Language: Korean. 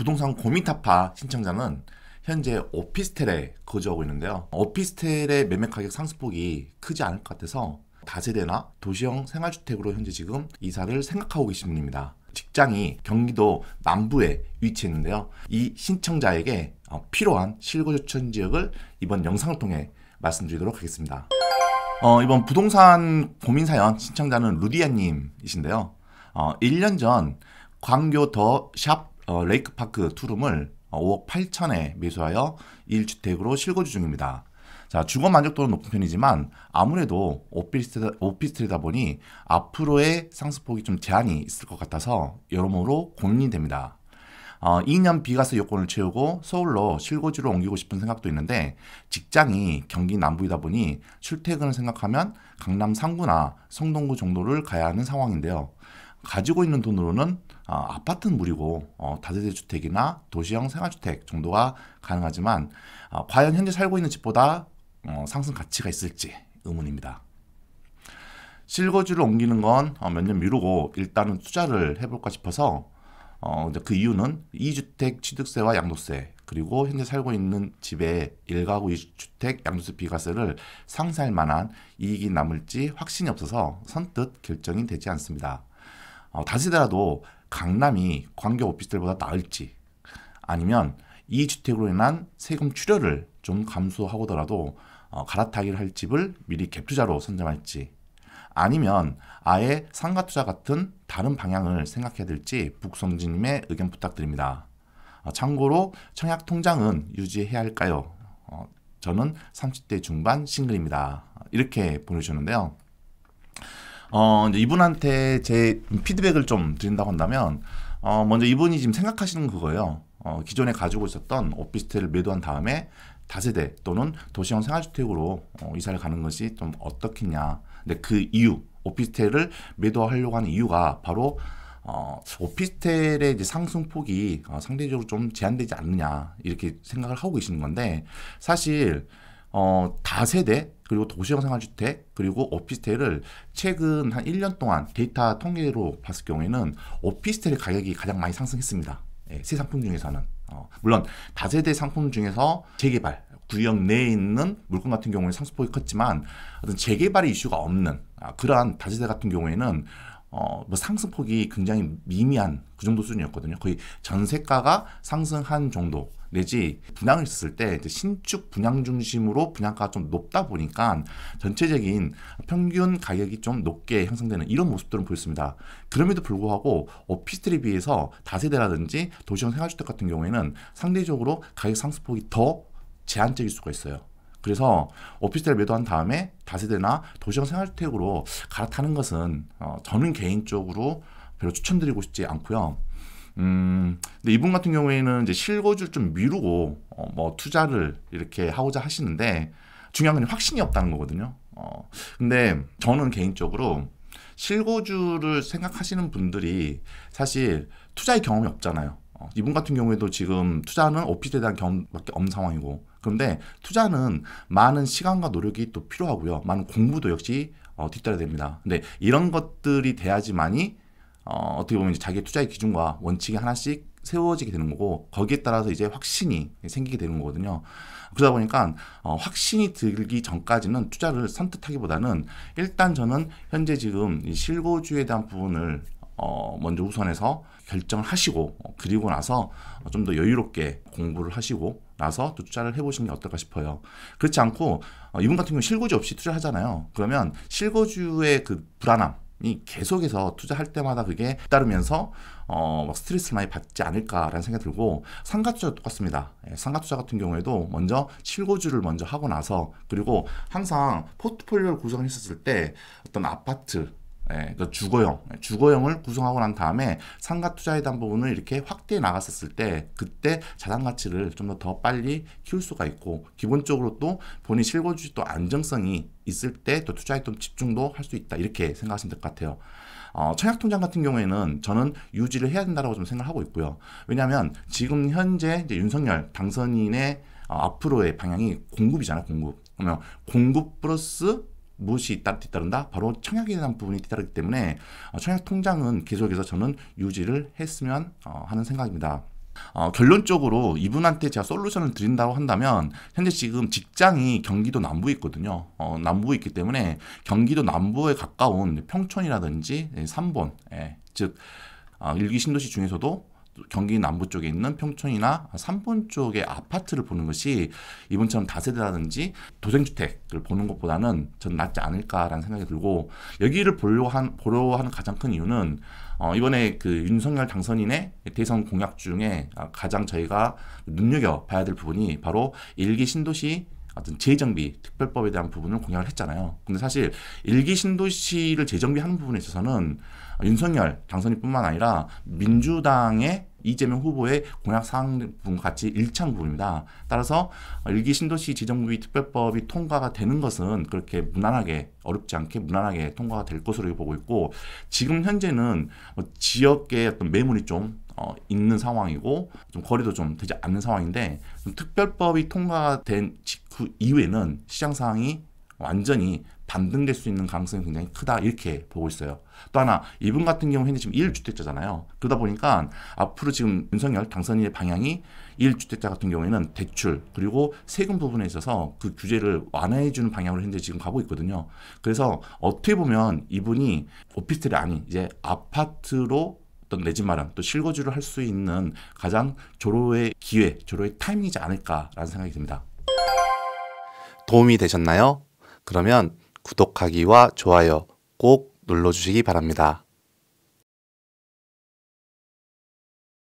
부동산 고민타파 신청자는 현재 오피스텔에 거주하고 있는데요. 오피스텔의 매매 가격 상승폭이 크지 않을 것 같아서 다세대나 도시형 생활주택으로 현재 지금 이사를 생각하고 계신 분입니다. 직장이 경기도 남부에 위치했는데요. 이 신청자에게 어, 필요한 실거 추천 지역을 이번 영상을 통해 말씀드리도록 하겠습니다. 어, 이번 부동산 고민 사연 신청자는 루디아님이신데요. 어, 1년 전 광교 더샵 어, 레이크파크 투룸을 5억 8천에 매수하여 1주택으로 실거주 중입니다. 자, 주거 만족도는 높은 편이지만 아무래도 오피스텔, 오피스텔이다 보니 앞으로의 상승폭이 좀 제한이 있을 것 같아서 여러모로 고민이 됩니다. 어, 2년 비과세 요건을 채우고 서울로 실거주로 옮기고 싶은 생각도 있는데 직장이 경기 남부이다 보니 출퇴근을 생각하면 강남 3구나 성동구 정도를 가야 하는 상황인데요. 가지고 있는 돈으로는 어, 아파트는 무리고 어, 다세대 주택이나 도시형 생활주택 정도가 가능하지만 어, 과연 현재 살고 있는 집보다 어, 상승 가치가 있을지 의문입니다. 실거주를 옮기는 건 몇년 어, 미루고 일단은 투자를 해볼까 싶어서 어, 그 이유는 이주택 취득세와 양도세 그리고 현재 살고 있는 집의 일가구 이주택 양도세 비과세를 상쇄할 만한 이익이 남을지 확신이 없어서 선뜻 결정이 되지 않습니다. 어, 다시더라도 강남이 관계 오피스텔보다 나을지 아니면 이 주택으로 인한 세금 출혈을 좀 감수하고더라도 어, 갈아타기를 할 집을 미리 갭투자로 선점할지 아니면 아예 상가 투자 같은 다른 방향을 생각해야 될지 북성진님의 의견 부탁드립니다. 어, 참고로 청약 통장은 유지해야 할까요? 어, 저는 30대 중반 싱글입니다. 이렇게 보내주셨는데요. 어, 이제 이분한테 제 피드백을 좀 드린다고 한다면 어, 먼저 이분이 지금 생각하시는 그거예요. 어, 기존에 가지고 있었던 오피스텔을 매도한 다음에 다세대 또는 도시형 생활주택으로 어, 이사를 가는 것이 좀 어떻겠냐. 근데 그 이유, 오피스텔을 매도하려고 하는 이유가 바로 어, 오피스텔의 이제 상승폭이 어, 상대적으로 좀 제한되지 않느냐 이렇게 생각을 하고 계시는 건데 사실 어, 다세대 그리고 도시형 생활주택 그리고 오피스텔을 최근 한 1년 동안 데이터 통계로 봤을 경우에는 오피스텔의 가격이 가장 많이 상승했습니다. 예, 새 상품 중에서는 어, 물론 다세대 상품 중에서 재개발 구역 내에 있는 물건 같은 경우에 상승폭이 컸지만 어떤 재개발의 이슈가 없는 아, 그러한 다세대 같은 경우에는 어, 뭐 상승폭이 굉장히 미미한 그 정도 수준이었거든요. 거의 전세가가 상승한 정도 내지 분양을 했을 때 신축 분양 중심으로 분양가가 좀 높다 보니까 전체적인 평균 가격이 좀 높게 형성되는 이런 모습들은 보였습니다. 그럼에도 불구하고 오피스텔에 비해서 다세대라든지 도시형 생활주택 같은 경우에는 상대적으로 가격 상승폭이 더 제한적일 수가 있어요. 그래서 오피스텔 매도한 다음에 다세대나 도시형 생활주택으로 갈아타는 것은 어, 저는 개인적으로 별로 추천드리고 싶지 않고요. 음, 근데 이분 같은 경우에는 이제 실거주를 좀 미루고 어, 뭐 투자를 이렇게 하고자 하시는데 중요한 건 확신이 없다는 거거든요. 어, 근데 저는 개인적으로 실거주를 생각하시는 분들이 사실 투자의 경험이 없잖아요. 어, 이분 같은 경우에도 지금 투자는 오피스에 대한 경험밖에 없는 상황이고 그런데 투자는 많은 시간과 노력이 또 필요하고요. 많은 공부도 역시 어, 뒤따라야 됩니다. 근데 이런 것들이 돼야지만이 어, 어떻게 보면 이제 자기 투자의 기준과 원칙이 하나씩 세워지게 되는 거고 거기에 따라서 이제 확신이 생기게 되는 거거든요. 그러다 보니까 어, 확신이 들기 전까지는 투자를 선뜻하기보다는 일단 저는 현재 지금 이 실고주에 대한 부분을 어 먼저 우선해서 결정을 하시고 어, 그리고 나서 좀 더 여유롭게 공부를 하시고 나서 또 투자를 해보시는 게 어떨까 싶어요. 그렇지 않고 어, 이분 같은 경우 실거주 없이 투자 하잖아요. 그러면 실거주의 그 불안함 이 계속해서 투자할 때마다 그게 따르면서 어막 스트레스를 많이 받지 않을까라는 생각이 들고 상가 투자도 똑같습니다. 예, 상가 투자 같은 경우에도 먼저 실거주를 먼저 하고 나서 그리고 항상 포트폴리오를 구성했었을 때 어떤 아파트 예, 그 주거형, 예, 주거형을 구성하고 난 다음에 상가 투자에 대한 부분을 이렇게 확대해 나갔었을 때 그때 자산 가치를 좀 더 빨리 키울 수가 있고 기본적으로 또 본인 실거주 또 안정성이 있을 때 또 투자에 좀 집중도 할 수 있다 이렇게 생각하시면 될 것 같아요. 어, 청약통장 같은 경우에는 저는 유지를 해야 된다라고 좀 생각하고 있고요. 왜냐하면 지금 현재 윤석열 당선인의 어, 앞으로의 방향이 공급이잖아요, 공급. 그러면 공급 플러스 무엇이 따, 뒤따른다? 바로 청약에 대한 부분이 뒤따르기 때문에 어, 청약 통장은 계속해서 저는 유지를 했으면 어, 하는 생각입니다. 어, 결론적으로 이분한테 제가 솔루션을 드린다고 한다면 현재 지금 직장이 경기도 남부에 있거든요. 어, 남부에 있기 때문에 경기도 남부에 가까운 평촌이라든지 예, 삼본 예, 즉 어, 일기 신도시 중에서도 경기 남부 쪽에 있는 평촌이나 삼본 쪽의 아파트를 보는 것이 이번처럼 다세대라든지 도생주택을 보는 것보다는 전 낫지 않을까라는 생각이 들고 여기를 보려 한 보려 하는 가장 큰 이유는 어, 이번에 그 윤석열 당선인의 대선 공약 중에 어, 가장 저희가 눈여겨 봐야 될 부분이 바로 일기 신도시 어떤 재정비 특별법에 대한 부분을 공약을 했잖아요. 근데 사실 일기 신도시를 재정비하는 부분에 있어서는 윤석열 당선인뿐만 아니라 민주당의 이재명 후보의 공약 사항분 부 같이 일치한 부분입니다. 따라서 일기 신도시 지정구비 특별법이 통과가 되는 것은 그렇게 무난하게 어렵지 않게 무난하게 통과가 될 것으로 보고 있고 지금 현재는 뭐 지역의 어떤 매물이 좀 어, 있는 상황이고 좀 거리도 좀 되지 않는 상황인데 특별법이 통과된 직후 이후에는 시장 상황이 완전히 반등될 수 있는 가능성이 굉장히 크다 이렇게 보고 있어요. 또 하나 이분 같은 경우에는 지금 1주택자잖아요. 그러다 보니까 앞으로 지금 윤석열 당선인의 방향이 1주택자 같은 경우에는 대출 그리고 세금 부분에 있어서 그 규제를 완화해 주는 방향으로 현재 지금 가고 있거든요. 그래서 어떻게 보면 이분이 오피스텔이 아닌 이제 아파트로 어떤 내집 마련 또 실거주를 할 수 있는 가장 조로의 기회, 조로의 타이밍이지 않을까라는 생각이 듭니다. 도움이 되셨나요? 그러면 구독하기와 좋아요 꼭 눌러주시기 바랍니다.